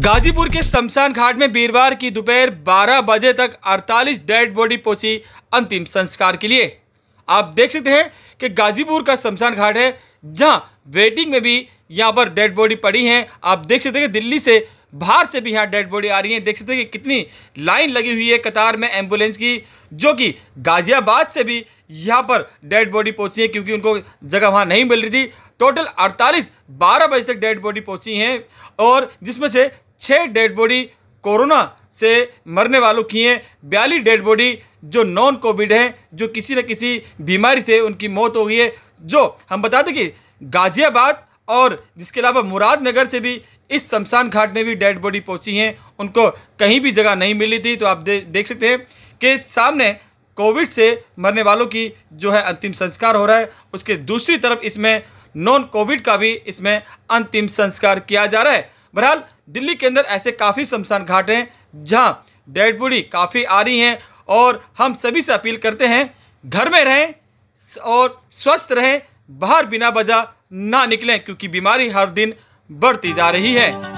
गाजीपुर के शमशान घाट में वीरवार की दोपहर 12 बजे तक 48 डेड बॉडी पहुंची अंतिम संस्कार के लिए आप देख सकते हैं कि गाजीपुर का शमशान घाट है जहां वेटिंग में भी यहां पर डेड बॉडी पड़ी है आप देख सकते हैं कि दिल्ली से बाहर से भी यहाँ डेड बॉडी आ रही है देख सकते हैं कि कितनी लाइन लगी हुई है कतार में एम्बुलेंस की जो कि गाजियाबाद से भी यहाँ पर डेड बॉडी पहुँची है क्योंकि उनको जगह वहाँ नहीं मिल रही थी टोटल 48 12 बजे तक डेड बॉडी पहुंची हैं और जिसमें से छः डेड बॉडी कोरोना से मरने वालों की हैं बयालीस डेड बॉडी जो नॉन कोविड हैं जो किसी न किसी बीमारी से उनकी मौत हो गई है जो हम बता दें कि गाज़ियाबाद और जिसके अलावा मुरादनगर से भी इस शमशान घाट में भी डेड बॉडी पहुंची हैं उनको कहीं भी जगह नहीं मिली थी तो आप दे, देख सकते हैं कि सामने कोविड से मरने वालों की जो है अंतिम संस्कार हो रहा है उसके दूसरी तरफ इसमें नॉन कोविड का भी इसमें अंतिम संस्कार किया जा रहा है बहरहाल दिल्ली के अंदर ऐसे काफ़ी शमशान घाट हैं जहाँ डेड बॉडी काफ़ी आ रही हैं और हम सभी से अपील करते हैं घर में रहें और स्वस्थ रहें बाहर बिना बजा ना निकलें क्योंकि बीमारी हर दिन बढ़ती जा रही है